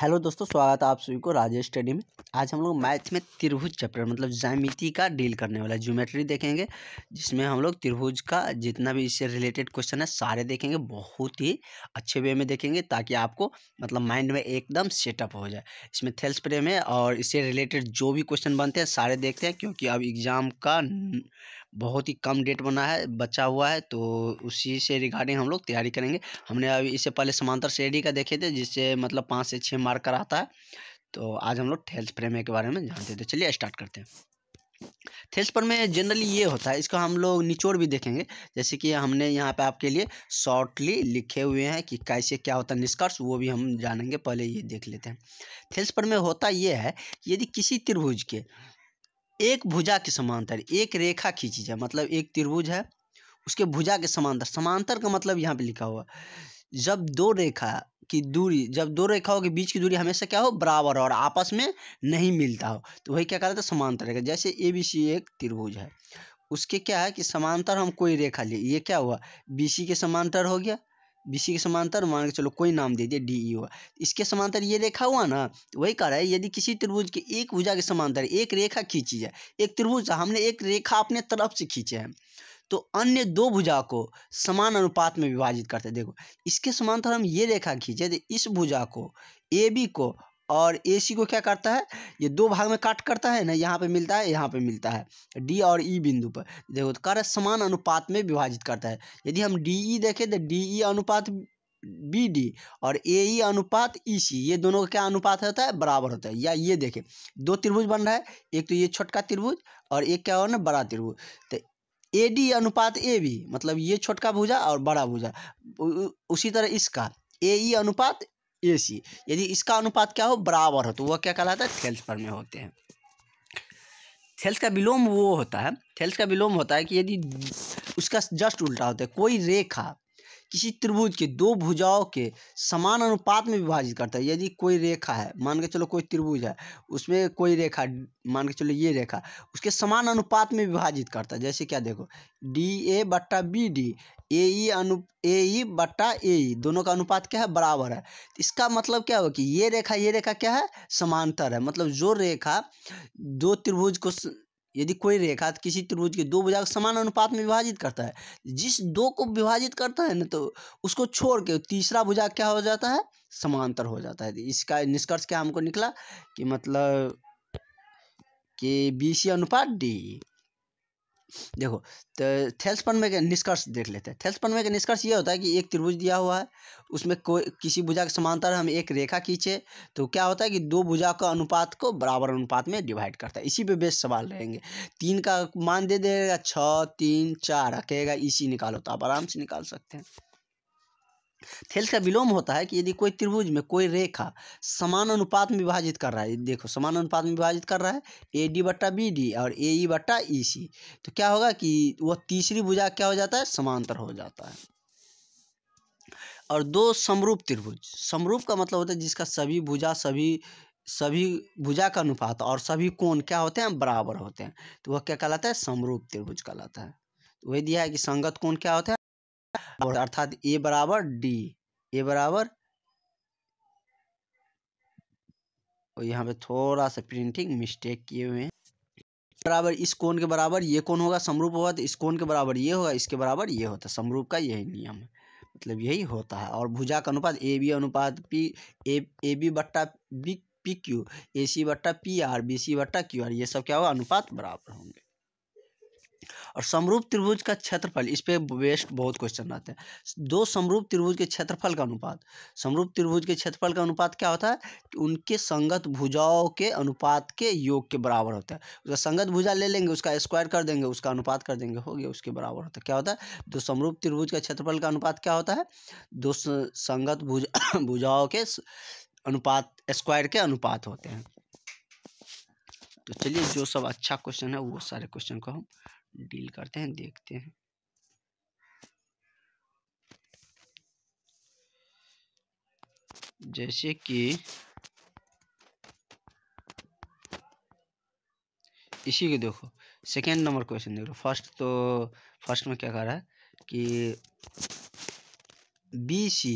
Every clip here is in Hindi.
हेलो दोस्तों स्वागत है आप सभी को राजेश स्टडी में आज हम लोग मैथ में त्रिभुज चैप्टर मतलब जैमिति का डील करने वाला ज्योमेट्री देखेंगे जिसमें हम लोग त्रिभुज का जितना भी इससे रिलेटेड क्वेश्चन है सारे देखेंगे बहुत ही अच्छे वे में देखेंगे ताकि आपको मतलब माइंड में एकदम सेटअप हो जाए इसमें थेल्स प्रेम है और इससे रिलेटेड जो भी क्वेश्चन बनते हैं सारे देखते हैं क्योंकि अब एग्ज़ाम का बहुत ही कम डेट बना है बचा हुआ है तो उसी से रिगार्डिंग हम लोग तैयारी करेंगे हमने अभी इससे पहले समांतर श्रेणी का देखे थे जिससे मतलब पाँच से छः मार्क कराता आता है तो आज हम लोग ठेल्स प्रेमे के बारे में जानते थे चलिए स्टार्ट करते हैं थेल्स पर में जनरली ये होता है इसका हम लोग निचोड़ भी देखेंगे जैसे कि हमने यहाँ पे आपके लिए शॉर्टली लिखे हुए हैं कि कैसे क्या होता है निष्कर्ष वो भी हम जानेंगे पहले ये देख लेते हैं थेल्स पर में होता ये है यदि किसी त्रिभुज के एक भुजा के समांतर एक रेखा खींची जाए मतलब एक त्रिभुज है उसके भुजा के समांतर समांतर का मतलब यहाँ पे लिखा हुआ जब दो रेखा की दूरी जब दो रेखाओं के बीच की दूरी हमेशा क्या हो बराबर और आपस में नहीं मिलता हो तो वही क्या कहते हैं समांतर रेखा जैसे ए बी सी एक त्रिभुज है उसके क्या है कि समांतर हम कोई रेखा लिए ये क्या हुआ बी सी के समांतर हो गया बी सी के समांतर मान के चलो कोई नाम दे दिए डी ई हुआ इसके समांतर ये रेखा हुआ ना तो वही कह रहा है यदि किसी त्रिभुज के एक भुजा के समांतर एक रेखा खींची है एक त्रिभुज हमने एक रेखा अपने तरफ से खींचे हैं तो अन्य दो भुजा को समान अनुपात में विभाजित करते हैं देखो इसके समांतर हम ये रेखा खींचे तो इस भुजा को ए बी को और ए सी को क्या करता है ये दो भाग में काट करता है ना यहाँ पे मिलता है यहाँ पे मिलता है डी और ई e बिंदु पर देखो तो कर समान अनुपात में विभाजित करता है यदि हम डी ई e देखें तो डी ई e अनुपात बी डी और ए ई e अनुपात ई सी ये दोनों का क्या अनुपात होता है बराबर होता है या ये देखें दो त्रिभुज बन रहा है एक तो ये छोटका त्रिभुज और एक क्या हो ना बड़ा त्रिभुज तो ए डी अनुपात ए बी मतलब ये छोटका भूजा और बड़ा भूजा उसी तरह इसका ए ई अनुपात ए सी यदि इसका अनुपात क्या हो बराबर हो तो वह क्या कहलाता है थेल्स पर में होते हैं थेल्स का विलोम वो होता है थेल्स का विलोम होता है कि यदि उसका जस्ट उल्टा होता है कोई रेखा किसी त्रिभुज के दो भुजाओं के समान अनुपात में विभाजित करता है यदि कोई रेखा है मान के चलो कोई त्रिभुज है उसमें कोई रेखा मान के चलो ये रेखा उसके समान अनुपात में विभाजित करता है जैसे क्या देखो डी ए बट्टा B D A E Anu A E बट्टा ए ई दोनों का अनुपात क्या है बराबर है तो इसका मतलब क्या होगा कि ये रेखा ये रेखा क्या है समांतर है मतलब जो रेखा दो त्रिभुज को यदि कोई रेखा किसी त्रिभुज की दो भुजा को समान अनुपात में विभाजित करता है जिस दो को विभाजित करता है ना तो उसको छोड़ के तीसरा भुजा क्या हो जाता है समांतर हो जाता है तो इसका निष्कर्ष क्या हमको निकला कि मतलब कि बी सी अनुपात डी देखो तो थेल्सपन के निष्कर्ष देख लेते हैं थेल्सपन के निष्कर्ष ये होता है कि एक त्रिभुज दिया हुआ है उसमें कोई किसी भुजा के समांतर हम एक रेखा खींचे तो क्या होता है कि दो भुजा का अनुपात को बराबर अनुपात में डिवाइड करता है इसी पे बेस्ट सवाल रहेंगे तीन का मान दे देगा छः तीन चार कहेगा इसी निकालो तो आप आराम से निकाल सकते हैं थेल्स का विलोम होता है कि यदि कोई त्रिभुज में कोई रेखा समान अनुपात में विभाजित कर रहा है देखो समान अनुपात में विभाजित कर रहा है ए डी बट्टा बी डी और ए ई बट्टा ई सी तो क्या होगा कि वह तीसरी भुजा क्या हो जाता है समांतर हो जाता है और दो समरूप त्रिभुज समरूप का मतलब होता है जिसका सभी भुजा सभी सभी भुजा का अनुपात और सभी कोण क्या होते हैं बराबर होते हैं तो वह क्या कहलाता है समरूप त्रिभुज कहलाता है तो वही दिया है कि संगत कोण क्या होता है और अर्थात ए बराबर डी ए बराबर और यहाँ पे थोड़ा सा प्रिंटिंग मिस्टेक किए हुए हैं बराबर इस कोण के बराबर ये कौन होगा समरूप होगा तो इस कोण के बराबर ये होगा इसके बराबर ये होता है समरूप का यही नियम है मतलब यही होता है और भुजा का अनुपात ए बी अनुपात पी ए ए बी बट्टा B P Q A C बट्टा पी आर बी सी बट्टा क्यू आर ये सब क्या होगा अनुपात बराबर होंगे और समरूप त्रिभुज का क्षेत्रफल इस पर बेस्ट बहुत क्वेश्चन आते हैं दो समरूप त्रिभुज के क्षेत्रफल का अनुपात समरूप त्रिभुज के क्षेत्रफल का अनुपात क्या होता है उनके संगत भुजाओं के अनुपात के योग के बराबर होता है उसका संगत भुजा ले लेंगे उसका स्क्वायर कर देंगे उसका अनुपात कर देंगे हो गया उसके बराबर होता है क्या होता है दो समरूप त्रिभुज का क्षेत्रफल का अनुपात क्या होता है दो संगत भुजा भुजाओं के अनुपात स्क्वायर के अनुपात होते हैं तो चलिए जो सब अच्छा क्वेश्चन है वो सारे क्वेश्चन को हम डील करते हैं देखते हैं जैसे कि इसी के देखो सेकेंड नंबर क्वेश्चन देख लो फर्स्ट तो फर्स्ट में क्या कह रहा है कि बी सी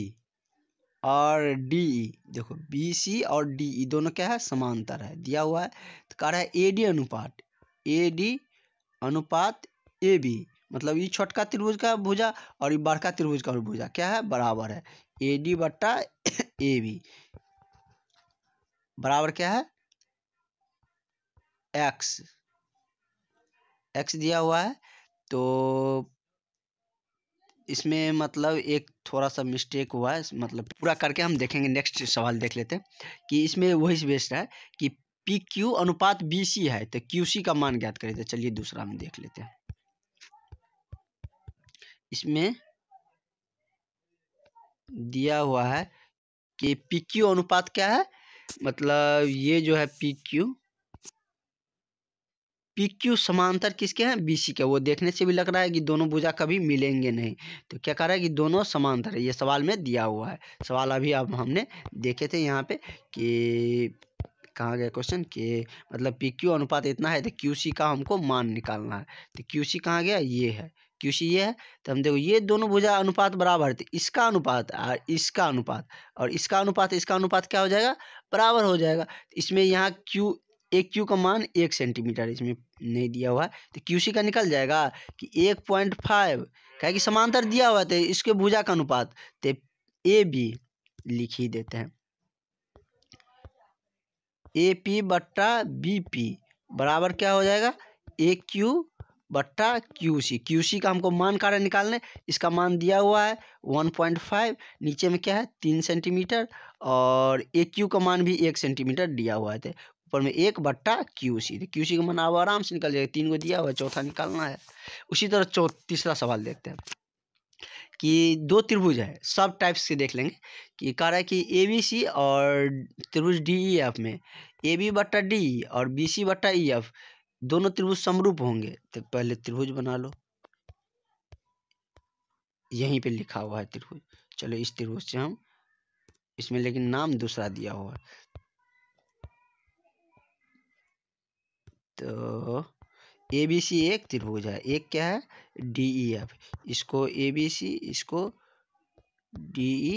और डी ई e देखो बी सी और डी ई e दोनों क्या है समांतर है दिया हुआ है तो कह रहा है ए डी अनुपात ए डी अनुपात ए बी मतलब ये छोटका त्रिभुज का भुजा और ये बड़का त्रिभुज का भुजा क्या है बराबर है ए डी बट्टा ए बी बराबर क्या है एक्स एक्स दिया हुआ है तो इसमें मतलब एक थोड़ा सा मिस्टेक हुआ है मतलब पूरा करके हम देखेंगे नेक्स्ट सवाल देख लेते हैं कि इसमें वही बेस्ट है कि पी क्यू अनुपात बी सी है तो क्यू सी का मान ज्ञात करें तो चलिए दूसरा में देख लेते हैं इसमें दिया हुआ है कि पी क्यू अनुपात क्या है मतलब ये जो है पी क्यू पी क्यू समांतर किसके हैं बीसी के वो देखने से भी लग रहा है कि दोनों भुजा कभी मिलेंगे नहीं तो क्या कह रहा है कि दोनों समांतर है ये सवाल में दिया हुआ है सवाल अभी अब हमने देखे थे यहाँ पे कि कहा गया क्वेश्चन के मतलब पी क्यू अनुपात इतना है तो क्यू सी का हमको मान निकालना है तो क्यू सी कहाँ गया ये है क्यू सी ये है तो हम देखो ये दोनों भुजा अनुपात बराबर थे तो इसका अनुपात और इसका अनुपात और इसका अनुपात इसका अनुपात क्या हो जाएगा बराबर हो जाएगा तो इसमें यहाँ क्यू एक क्यू का मान एक सेंटीमीटर इसमें नहीं दिया हुआ है तो क्यू सी का निकल जाएगा कि एक पॉइंट फाइव क्या कि समांतर दिया हुआ था तो इसके भुजा का अनुपात तो ए बी लिख ही देते हैं ए पी बट्टा बी पी बराबर क्या हो जाएगा ए क्यू बट्टा क्यू सी क्यू सी का हमको मान कार्य निकालने इसका मान दिया हुआ है वन पॉइंट फाइव नीचे में क्या है तीन सेंटीमीटर और ए क्यू का मान भी एक सेंटीमीटर दिया हुआ है ऊपर में एक बट्टा क्यू सी क्यू सी का मान अब आराम से निकल जाएगा तीन को दिया हुआ है चौथा निकालना है उसी तरह तीसरा सवाल देखते हैं कि दो त्रिभुज है सब टाइप्स के देख लेंगे कि कह रहा है कि ए बी सी और त्रिभुज डी ई एफ में ए बी बट्टा डी और बी सी बट्टा ई e, एफ दोनों त्रिभुज समरूप होंगे तो पहले त्रिभुज बना लो यहीं पे लिखा हुआ है त्रिभुज चलो इस त्रिभुज से हम इसमें लेकिन नाम दूसरा दिया हुआ है तो ए बी सी एक त्रिभुज है एक क्या है डी ई एफ इसको ए बी सी इसको डी ई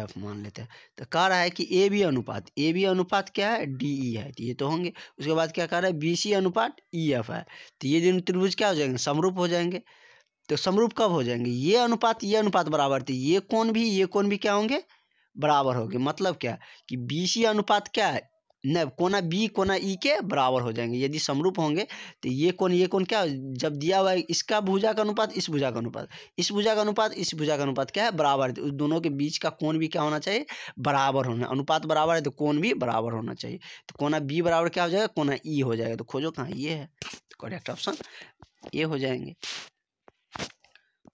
एफ मान लेते हैं तो कह रहा है कि ए बी अनुपात ए बी अनुपात क्या है डी ई है तो ये तो होंगे उसके बाद क्या कह रहा है बी सी अनुपात ई एफ है तो ये दिन त्रिभुज क्या हो जाएंगे समरूप हो जाएंगे तो समरूप कब हो जाएंगे ये अनुपात ये अनुपात बराबर थे ये कौन भी ये कौन भी क्या होंगे बराबर होगी मतलब क्या कि बी सी अनुपात क्या है न कोना बी कोना ई के बराबर हो जाएंगे यदि समरूप होंगे तो ये कौन ये कौन क्या जब दिया हुआ है इसका भुजा का अनुपात इस भुजा का अनुपात इस भुजा का अनुपात इस भुजा का अनुपात क्या है बराबर तो उस दोनों के बीच का कोण भी क्या होना चाहिए बराबर होना अनुपात बराबर है तो कौन भी बराबर होना चाहिए तो कोना बी बराबर क्या हो जाएगा कोना ई हो जाएगा तो खोजो कहाँ ये है करेक्ट ऑप्शन ये हो जाएंगे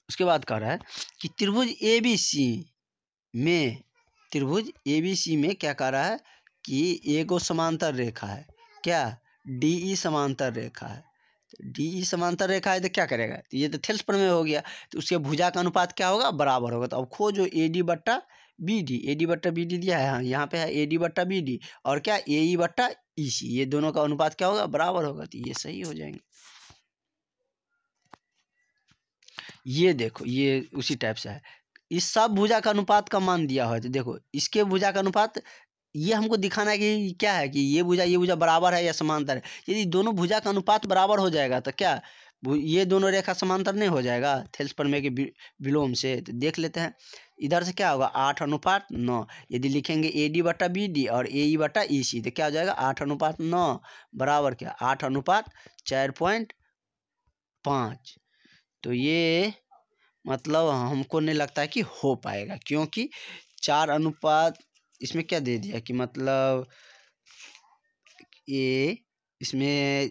उसके बाद कह रहा है कि त्रिभुज ए बी सी में त्रिभुज ए बी सी में क्या कह रहा है कि एगो समांतर रेखा है क्या डी ई समांतर रेखा है डी ई समांतर रेखा है तो क्या करेगा तो ये तो थेल्स प्रमेय हो गया तो उसके भुजा का अनुपात क्या होगा बराबर होगा तो अब खोजो ए डी बट्टा बी डी ए डी बट्टा बी डी दिया है हाँ यहाँ पे है ए डी बट्टा बी डी और क्या ए ई बट्टा ई सी ये दोनों का अनुपात क्या होगा बराबर होगा तो ये सही हो जाएंगे ये देखो ये उसी टाइप से है इस सब भुजा का अनुपात का मान दिया हुआ है तो देखो इसके भुजा का अनुपात ये हमको दिखाना है कि क्या है कि ये भुजा ये भुजा बराबर है या समांतर है यदि दोनों भुजा का अनुपात बराबर हो जाएगा तो क्या ये दोनों रेखा समांतर नहीं हो जाएगा थेल्स प्रमेय के विलोम से तो देख लेते हैं इधर से क्या होगा आठ अनुपात नौ यदि लिखेंगे ए डी बटा बी डी और ए ई बटा ई सी तो क्या हो जाएगा आठ अनुपात नौ बराबर क्या आठ अनुपात चार पॉइंट पाँच तो ये मतलब हमको नहीं लगता है कि हो पाएगा क्योंकि चार अनुपात इसमें क्या दे दिया कि मतलब ये इसमें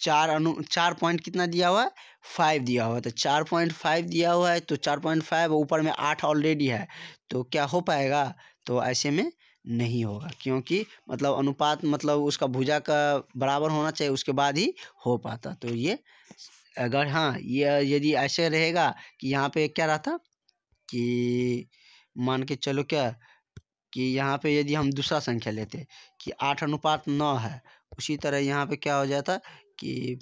चार अनु चार पॉइंट कितना दिया हुआ है फाइव दिया हुआ है तो चार पॉइंट फाइव दिया हुआ है तो चार पॉइंट फाइव ऊपर में आठ ऑलरेडी है तो क्या हो पाएगा तो ऐसे में नहीं होगा क्योंकि मतलब अनुपात मतलब उसका भुजा का बराबर होना चाहिए उसके बाद ही हो पाता तो ये अगर हाँ ये यदि ऐसे रहेगा कि यहाँ पे क्या रहता कि मान के चलो क्या कि यहाँ पे यदि हम दूसरा संख्या लेते कि आठ अनुपात नौ है उसी तरह यहाँ पे क्या हो जाता कि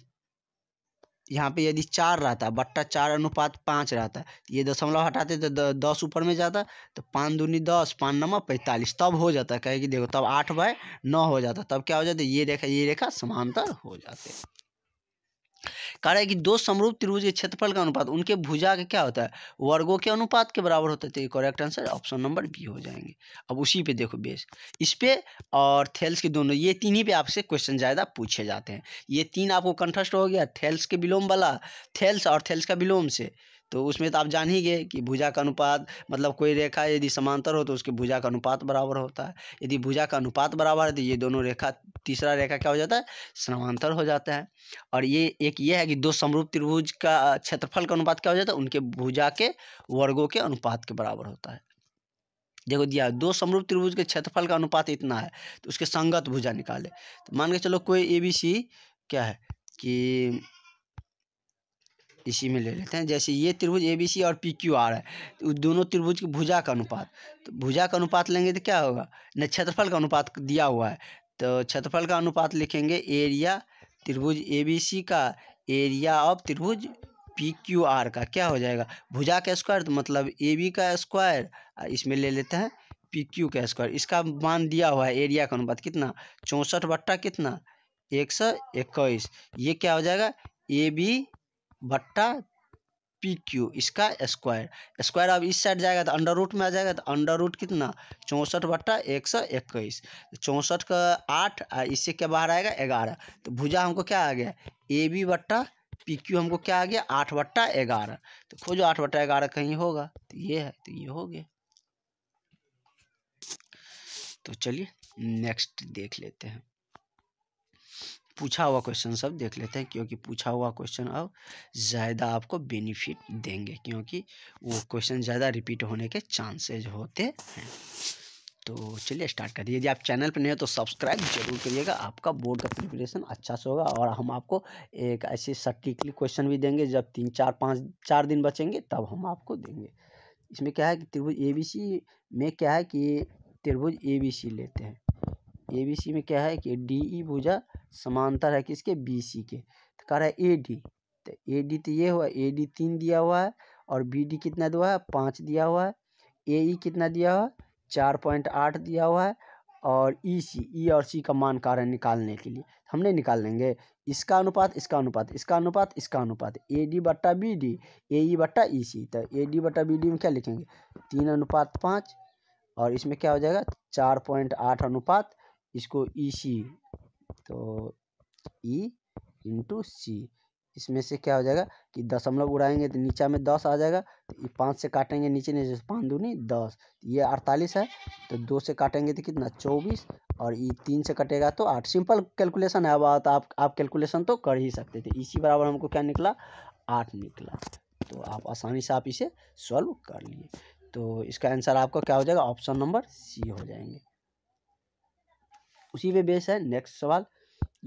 यहाँ पे यदि चार रहता बट्टा चार अनुपात पाँच रहता ये दशमलव हटाते तो दस ऊपर में जाता तो पाँच दूनी दस पाँच नंबर पैंतालीस तब हो जाता कहे कि देखो तब आठ बाय नौ हो जाता तब क्या हो जाता ये रेखा ये रेखा समांतर हो जाते कह रहा है कि दो समरूप त्रिभुज के क्षेत्रफल का अनुपात उनके भुजा के क्या होता है वर्गों के अनुपात के बराबर होता है तो correct answer option number B हो जाएंगे अब उसी पे देखो बेस इस पे और थेल्स के दोनों ये तीन ही पे आपसे क्वेश्चन ज़्यादा पूछे जाते हैं ये तीन आपको कंठस्ट हो गया थेल्स के विलोम वाला थेल्स और थेल्स का विलोम से तो उसमें तो आप जान ही गए कि भुजा का अनुपात मतलब कोई रेखा यदि समांतर हो तो उसके भुजा का अनुपात बराबर होता है यदि भुजा का अनुपात बराबर है तो ये दोनों रेखा तीसरा रेखा क्या हो जाता है समांतर हो जाता है और ये एक ये है कि दो समरूप त्रिभुज का क्षेत्रफल का अनुपात क्या हो जाता है उनके भुजा के वर्गों के अनुपात के बराबर होता है देखो दिया दो समरूप त्रिभुज के क्षेत्रफल का अनुपात इतना है तो उसके संगत भुजा निकाले तो मान के चलो कोई ए बी सी क्या है कि इसी में ले लेते हैं जैसे ये त्रिभुज ए बी सी और पी क्यू आर है तो दोनों त्रिभुज की भुजा का अनुपात तो भुजा का अनुपात लेंगे तो क्या होगा न क्षेत्रफल का अनुपात दिया हुआ है तो क्षेत्रफल का अनुपात लिखेंगे एरिया त्रिभुज ए बी सी का एरिया ऑफ त्रिभुज पी क्यू आर का क्या हो जाएगा भुजा का स्क्वायर तो मतलब ए बी का स्क्वायर इसमें ले लेते हैं पी क्यू का स्क्वायर इसका मान दिया हुआ है एरिया का अनुपात कितना चौंसठ बट्टा कितना एक सौ इक्कीस ये क्या हो जाएगा ए बी बट्टा पी क्यू इसका स्क्वायर स्क्वायर अब इस साइड जाएगा तो अंडर रूट में आ जाएगा तो अंडर रूट कितना चौंसठ बट्टा एक सौ इक्कीस चौंसठ का आठ और इससे क्या बाहर आएगा ग्यारह तो भुजा हमको क्या आ गया ए बी बट्टा पी क्यू हमको क्या आ गया आठ बट्टा ग्यारह तो खोजो आठ बट्टा ग्यारह कहीं होगा तो ये है तो ये हो गया तो चलिए नेक्स्ट देख लेते हैं पूछा हुआ क्वेश्चन सब देख लेते हैं क्योंकि पूछा हुआ क्वेश्चन अब ज़्यादा आपको बेनिफिट देंगे क्योंकि वो क्वेश्चन ज़्यादा रिपीट होने के चांसेज होते हैं तो चलिए स्टार्ट करिए यदि आप चैनल पर नहीं हो तो सब्सक्राइब जरूर करिएगा आपका बोर्ड का प्रिपरेशन अच्छा से होगा और हम आपको एक ऐसे सटीकली क्वेश्चन भी देंगे जब तीन चार पाँच चार दिन बचेंगे तब हम आपको देंगे इसमें क्या है कि त्रिभुज ए में क्या है कि त्रिभुज ए लेते हैं ए बी सी में क्या है कि डी ई e भुजा समांतर है किसके बी सी के तो कह रहा है ए डी तो ए डी तो ये हुआ ए डी तीन दिया हुआ है और बी डी कितना दिया हुआ है पाँच दिया हुआ है ए ई e कितना दिया हुआ है चार पॉइंट आठ दिया हुआ है और ई सी ई और सी का मान कारण निकालने के लिए तो हमने निकाल लेंगे इसका अनुपात इसका अनुपात इसका अनुपात इसका अनुपात ए डी बट्टा बी डी ए ई बट्टा ई e सी तो ए डी बट्टा बी डी में क्या लिखेंगे तीन अनुपात पाँच और इसमें क्या हो जाएगा चार पॉइंट आठ अनुपात इसको ई e सी तो ई इंटू सी इसमें से क्या हो जाएगा कि दशमलव उड़ाएंगे तो नीचा में दस आ जाएगा तो पाँच से काटेंगे नीचे नीचे पाँच दूनी दस तो ये अड़तालीस है तो दो से काटेंगे तो कितना चौबीस और ये तीन से कटेगा तो आठ सिंपल कैलकुलेशन है अब आप आप कैलकुलेशन तो कर ही सकते थे इसी e बराबर हमको क्या निकला आठ निकला तो आप आसानी से आप इसे सॉल्व कर लिए तो इसका आंसर आपका क्या हो जाएगा ऑप्शन नंबर सी हो जाएंगे उसी पे बेस है नेक्स्ट सवाल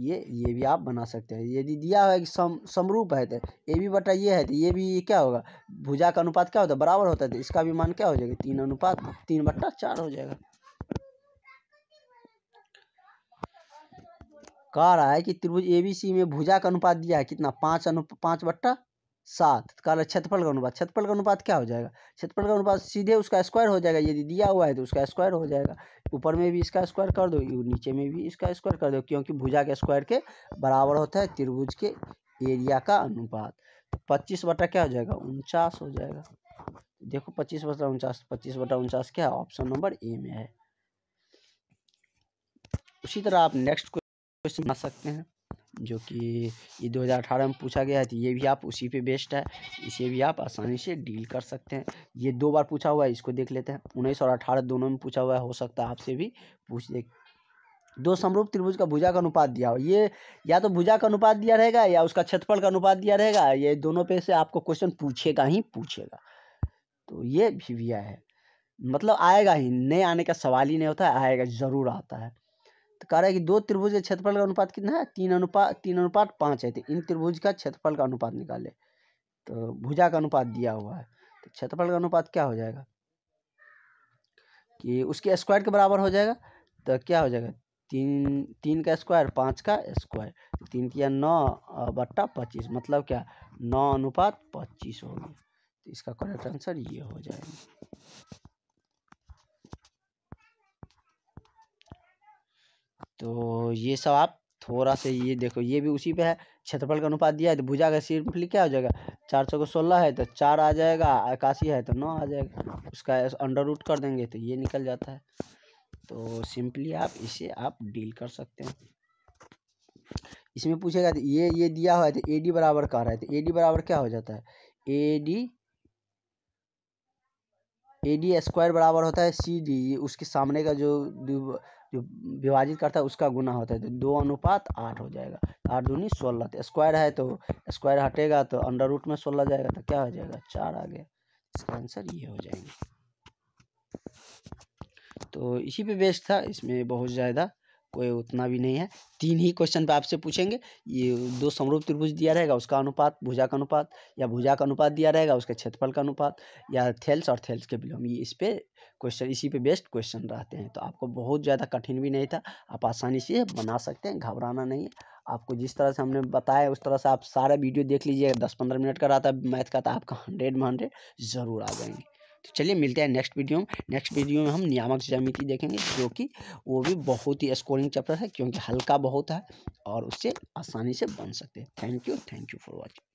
ये ये भी आप बना सकते हैं यदि दिया हुआ है कि सम समरूप है तो ए बी बटा ये है तो ये भी क्या होगा भुजा का अनुपात क्या होता है बराबर होता है तो इसका भी मान क्या हो जाएगा तीन अनुपात तीन बट्टा चार हो जाएगा कह रहा है कि त्रिभुज ए बी सी में भुजा का अनुपात दिया है कितना पाँच अनु पाँच बट्टा सात तो काल क्षेत्रफल का अनुपात क्षेत्रफल का अनुपात क्या हो जाएगा क्षेत्रफल का अनुपात सीधे उसका स्क्वायर हो जाएगा यदि दिया हुआ है तो उसका स्क्वायर हो जाएगा ऊपर में भी इसका स्क्वायर कर दो नीचे में भी इसका स्क्वायर कर दो क्योंकि भुजा के स्क्वायर के बराबर होता है त्रिभुज के एरिया का अनुपात तो पच्चीस बटा क्या हो जाएगा उनचास हो जाएगा देखो पच्चीस बटा उनचास तो पच्चीस बटा उनचास क्या है ऑप्शन नंबर ए में है उसी तरह आप नेक्स्ट क्वेश्चन बना सकते हैं जो कि ये 2018 में पूछा गया है तो ये भी आप उसी पे बेस्ड है इसे भी आप आसानी से डील कर सकते हैं ये दो बार पूछा हुआ है इसको देख लेते हैं उन्नीस और अठारह दोनों में पूछा हुआ है हो सकता है आपसे भी पूछ दे दो समरूप त्रिभुज का भुजा का अनुपात दिया हो ये या तो भुजा का अनुपात दिया रहेगा या उसका क्षेत्रफल का अनुपात दिया रहेगा ये दोनों पे से आपको क्वेश्चन पूछेगा ही पूछेगा तो ये भी, है मतलब आएगा ही नहीं आने का सवाल ही नहीं होता है आएगा ज़रूर आता है तो कह रहा है कि दो त्रिभुज के क्षेत्रफल का अनुपात कितना है तीन अनुपात तीन अनुपात पाँच है तो इन त्रिभुज का क्षेत्रफल का अनुपात निकाले तो भुजा का अनुपात दिया हुआ है तो क्षेत्रफल का अनुपात क्या हो जाएगा कि उसके स्क्वायर के बराबर हो जाएगा तो क्या हो जाएगा तीन तीन का स्क्वायर पाँच का स्क्वायर तो तीन किया नौ बट्टा पच्चीस मतलब क्या नौ अनुपात पच्चीस होगी तो इसका करेक्ट आंसर ये हो जाएगा तो ये सब आप थोड़ा से ये देखो ये भी उसी पे है क्षेत्रफल का अनुपात दिया है तो भुजा का सिंपली क्या हो जाएगा चार सौ को सोलह है तो चार आ जाएगा इक्यासी है तो नौ आ जाएगा उसका अंडर रूट कर देंगे तो ये निकल जाता है तो सिंपली आप इसे आप डील कर सकते हैं इसमें पूछेगा तो ये ये दिया हुआ है तो ए डी बराबर कर रहा है तो ए डी बराबर क्या हो जाता है A D A D square बराबर होता है सी डी उसके सामने का जो जो विभाजित करता है उसका गुना होता है तो दो अनुपात आठ हो जाएगा आठ दूनी सोलह तो स्क्वायर है तो स्क्वायर हटेगा तो अंडर रूट में सोलह जाएगा तो क्या हो जाएगा चार आ गया इसका आंसर ये हो जाएंगे तो इसी पे बेस्ट था इसमें बहुत ज़्यादा कोई उतना भी नहीं है तीन ही क्वेश्चन पे आपसे पूछेंगे ये दो समरूप त्रिभुज दिया रहेगा उसका अनुपात भुजा का अनुपात या भुजा का अनुपात दिया रहेगा उसके क्षेत्रफल का अनुपात या थेल्स और थेल्स के विलोम ये इस पर क्वेश्चन इसी पे बेस्ट क्वेश्चन रहते हैं तो आपको बहुत ज़्यादा कठिन भी नहीं था आप आसानी से बना सकते हैं घबराना नहीं है आपको जिस तरह से हमने बताया उस तरह से आप सारा वीडियो देख लीजिए दस पंद्रह मिनट का रहा था मैथ का तो आपका हंड्रेड में हंड्रेड ज़रूर आ जाएंगे तो चलिए मिलते हैं नेक्स्ट वीडियो में नेक्स्ट वीडियो में हम नियामक ज्यामिति देखेंगे जो कि वो भी बहुत ही स्कोरिंग चैप्टर है क्योंकि हल्का बहुत है और उससे आसानी से बन सकते हैं thank you thank you for watching